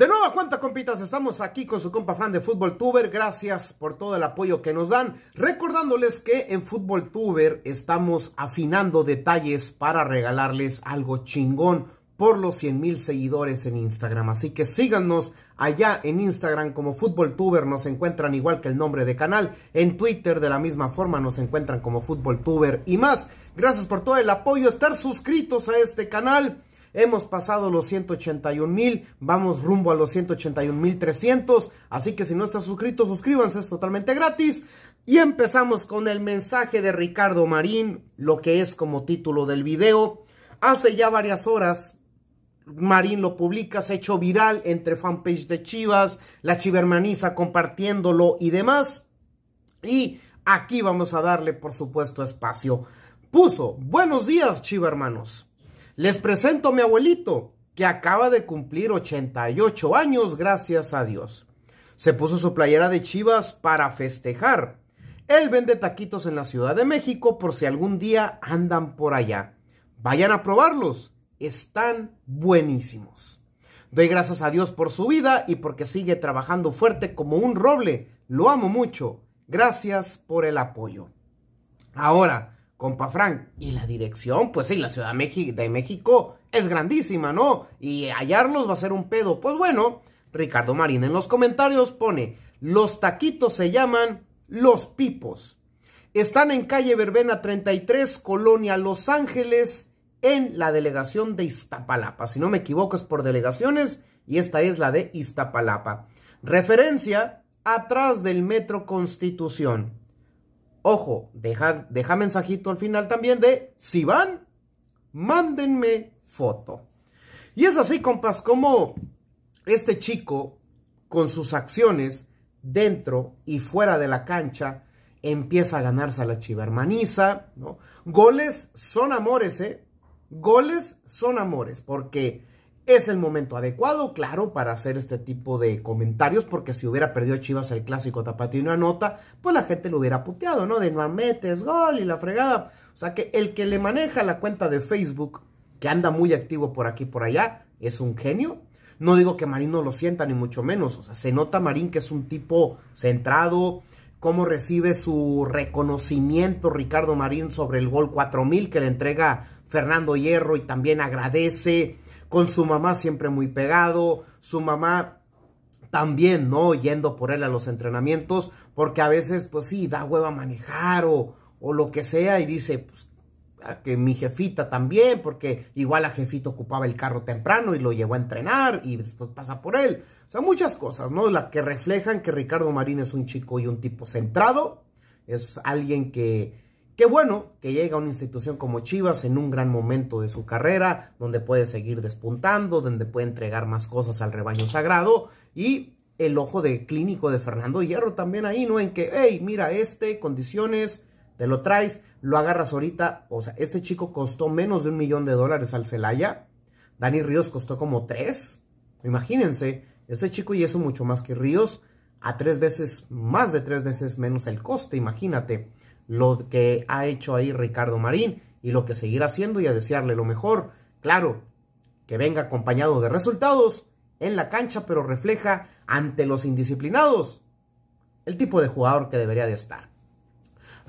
De nueva cuenta, compitas, estamos aquí con su compa Fran de Fútbol Tuber. Gracias por todo el apoyo que nos dan. Recordándoles que en Fútbol Tuber estamos afinando detalles para regalarles algo chingón por los 100 mil seguidores en Instagram. Así que síganos allá en Instagram como Tuber, Nos encuentran igual que el nombre de canal. En Twitter de la misma forma nos encuentran como Tuber y más. Gracias por todo el apoyo, estar suscritos a este canal Hemos pasado los 181 mil, vamos rumbo a los 181 mil 300. Así que si no estás suscrito, suscríbanse, es totalmente gratis. Y empezamos con el mensaje de Ricardo Marín, lo que es como título del video. Hace ya varias horas, Marín lo publica, se ha hecho viral entre fanpage de Chivas, la chivermaniza compartiéndolo y demás. Y aquí vamos a darle, por supuesto, espacio. Puso, buenos días, Chiva hermanos. Les presento a mi abuelito, que acaba de cumplir 88 años, gracias a Dios. Se puso su playera de chivas para festejar. Él vende taquitos en la Ciudad de México por si algún día andan por allá. Vayan a probarlos, están buenísimos. Doy gracias a Dios por su vida y porque sigue trabajando fuerte como un roble. Lo amo mucho. Gracias por el apoyo. Ahora, compa Frank. Y la dirección, pues sí, la Ciudad de México es grandísima, ¿no? Y hallarlos va a ser un pedo. Pues bueno, Ricardo Marín en los comentarios pone, los taquitos se llaman los pipos. Están en calle Verbena 33, Colonia Los Ángeles, en la delegación de Iztapalapa. Si no me equivoco es por delegaciones y esta es la de Iztapalapa. Referencia atrás del Metro Constitución. Ojo, deja, mensajito al final también de, si van, mándenme foto. Y es así, compas, como este chico, con sus acciones, dentro y fuera de la cancha, empieza a ganarse a la chivermaniza, ¿no? Goles son amores, ¿eh? Goles son amores, porque es el momento adecuado, claro, para hacer este tipo de comentarios, porque si hubiera perdido Chivas el clásico tapatío y una nota, pues la gente lo hubiera puteado, ¿no? De no metes gol y la fregada. O sea que el que le maneja la cuenta de Facebook, que anda muy activo por aquí y por allá, es un genio. No digo que Marín no lo sienta, ni mucho menos. O sea, se nota Marín que es un tipo centrado, cómo recibe su reconocimiento Ricardo Marín sobre el gol 4000 que le entrega Fernando Hierro y también agradece con su mamá siempre muy pegado, su mamá también, ¿no? Yendo por él a los entrenamientos, porque a veces, pues sí, da hueva manejar o, o lo que sea y dice, pues, que mi jefita también, porque igual la jefita ocupaba el carro temprano y lo llevó a entrenar y después pasa por él. O sea, muchas cosas, ¿no? Las que reflejan que Ricardo Marín es un chico y un tipo centrado, es alguien que Qué bueno que llega a una institución como Chivas en un gran momento de su carrera, donde puede seguir despuntando, donde puede entregar más cosas al rebaño sagrado y el ojo de clínico de Fernando Hierro también ahí, ¿no? En que, hey, mira, este, condiciones, te lo traes, lo agarras ahorita. O sea, este chico costó menos de un millón de dólares al Celaya. Dani Ríos costó como tres. Imagínense, este chico y eso mucho más que Ríos, a tres veces, más de tres veces menos el coste, imagínate lo que ha hecho ahí Ricardo Marín y lo que seguirá haciendo y a desearle lo mejor. Claro, que venga acompañado de resultados en la cancha, pero refleja ante los indisciplinados el tipo de jugador que debería de estar.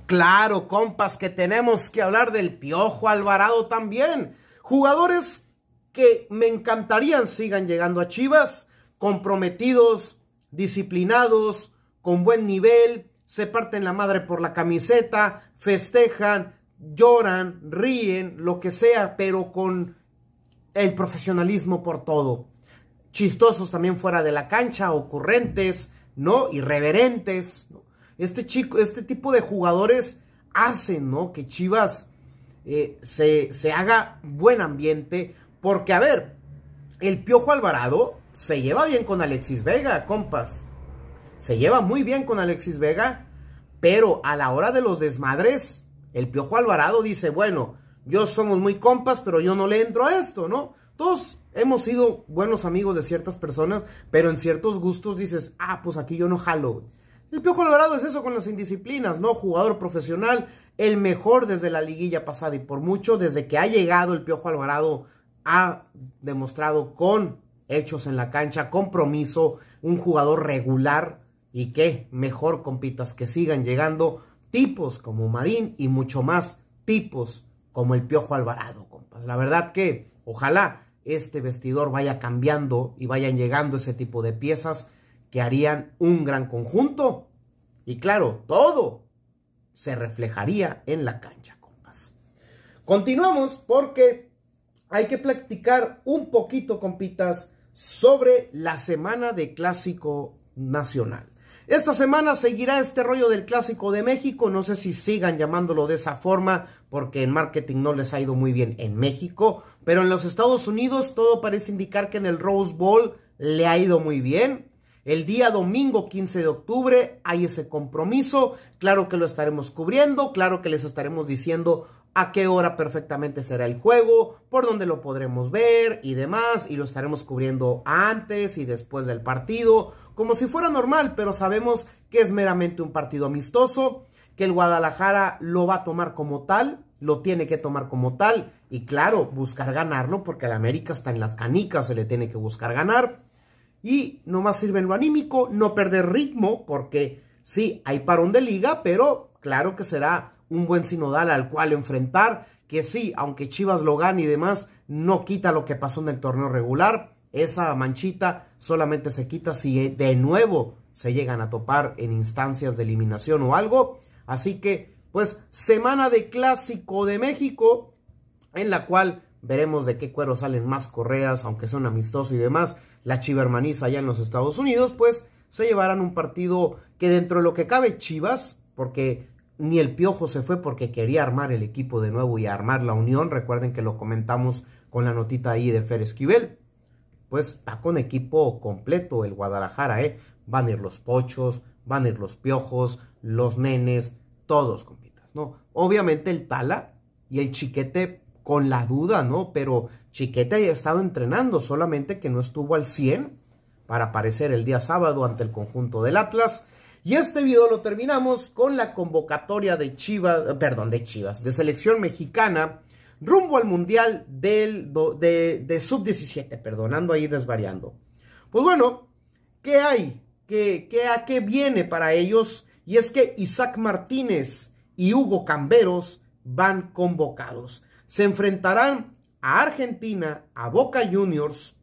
Claro, compas, que tenemos que hablar del Piojo Alvarado también. Jugadores que me encantarían sigan llegando a Chivas, comprometidos, disciplinados, con buen nivel, se parten la madre por la camiseta, festejan, lloran, ríen, lo que sea, pero con el profesionalismo por todo. Chistosos también fuera de la cancha, ocurrentes, ¿no? Irreverentes. Este chico, este tipo de jugadores hacen, ¿no? Que Chivas eh, se, se haga buen ambiente. Porque, a ver, el Piojo Alvarado se lleva bien con Alexis Vega, compas se lleva muy bien con Alexis Vega, pero a la hora de los desmadres, el Piojo Alvarado dice, bueno, yo somos muy compas, pero yo no le entro a esto, ¿no? Todos hemos sido buenos amigos de ciertas personas, pero en ciertos gustos dices, ah, pues aquí yo no jalo. El Piojo Alvarado es eso con las indisciplinas, ¿no? Jugador profesional, el mejor desde la liguilla pasada y por mucho desde que ha llegado el Piojo Alvarado ha demostrado con hechos en la cancha, compromiso, un jugador regular, y qué mejor, compitas, que sigan llegando tipos como Marín y mucho más tipos como el Piojo Alvarado, compas. La verdad que ojalá este vestidor vaya cambiando y vayan llegando ese tipo de piezas que harían un gran conjunto. Y claro, todo se reflejaría en la cancha, compas. Continuamos porque hay que platicar un poquito, compitas, sobre la semana de clásico nacional. Esta semana seguirá este rollo del clásico de México, no sé si sigan llamándolo de esa forma porque en marketing no les ha ido muy bien en México, pero en los Estados Unidos todo parece indicar que en el Rose Bowl le ha ido muy bien. El día domingo 15 de octubre hay ese compromiso, claro que lo estaremos cubriendo, claro que les estaremos diciendo a qué hora perfectamente será el juego, por dónde lo podremos ver y demás, y lo estaremos cubriendo antes y después del partido, como si fuera normal, pero sabemos que es meramente un partido amistoso, que el Guadalajara lo va a tomar como tal, lo tiene que tomar como tal, y claro, buscar ganarlo, porque el América está en las canicas, se le tiene que buscar ganar, y nomás sirve en lo anímico, no perder ritmo, porque sí, hay parón de liga, pero claro que será un buen sinodal al cual enfrentar, que sí, aunque Chivas lo gane y demás, no quita lo que pasó en el torneo regular. Esa manchita solamente se quita si eh, de nuevo se llegan a topar en instancias de eliminación o algo. Así que, pues, semana de clásico de México, en la cual veremos de qué cuero salen más correas, aunque son amistosos y demás. La chivermaniza allá en los Estados Unidos, pues, se llevarán un partido que dentro de lo que cabe Chivas, porque ni el Piojo se fue porque quería armar el equipo de nuevo y armar la unión. Recuerden que lo comentamos con la notita ahí de Fer Esquivel. Pues está con equipo completo el Guadalajara, ¿eh? Van a ir los pochos, van a ir los piojos, los nenes, todos, compitas, ¿no? Obviamente el Tala y el Chiquete con la duda, ¿no? Pero Chiquete ha estado entrenando, solamente que no estuvo al 100 para aparecer el día sábado ante el conjunto del Atlas. Y este video lo terminamos con la convocatoria de Chivas, eh, perdón, de Chivas, de selección mexicana rumbo al Mundial del, de, Sub-17, perdonando ahí desvariando. Pues bueno, ¿qué hay? ¿Qué, qué, ¿A qué viene para ellos? Y es que Isaac Martínez y Hugo Camberos van convocados. Se enfrentarán a Argentina, a Boca Juniors,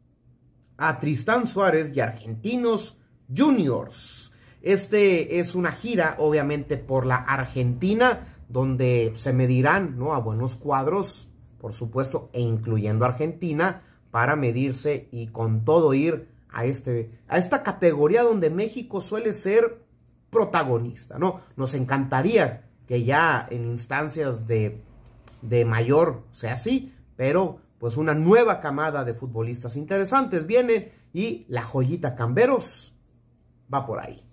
a Tristán Suárez y Argentinos Juniors. Este es una gira, obviamente, por la Argentina, donde se medirán ¿no? a buenos cuadros, por supuesto, e incluyendo Argentina, para medirse y con todo ir a, este, a esta categoría donde México suele ser protagonista, ¿no? Nos encantaría que ya en instancias de, de mayor sea así, pero pues una nueva camada de futbolistas interesantes viene y la joyita Camberos va por ahí.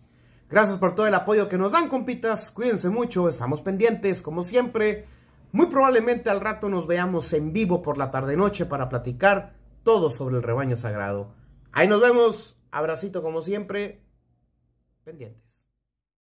Gracias por todo el apoyo que nos dan, compitas. Cuídense mucho, estamos pendientes, como siempre. Muy probablemente al rato nos veamos en vivo por la tarde-noche para platicar todo sobre el rebaño sagrado. Ahí nos vemos. Abracito como siempre. Pendiente.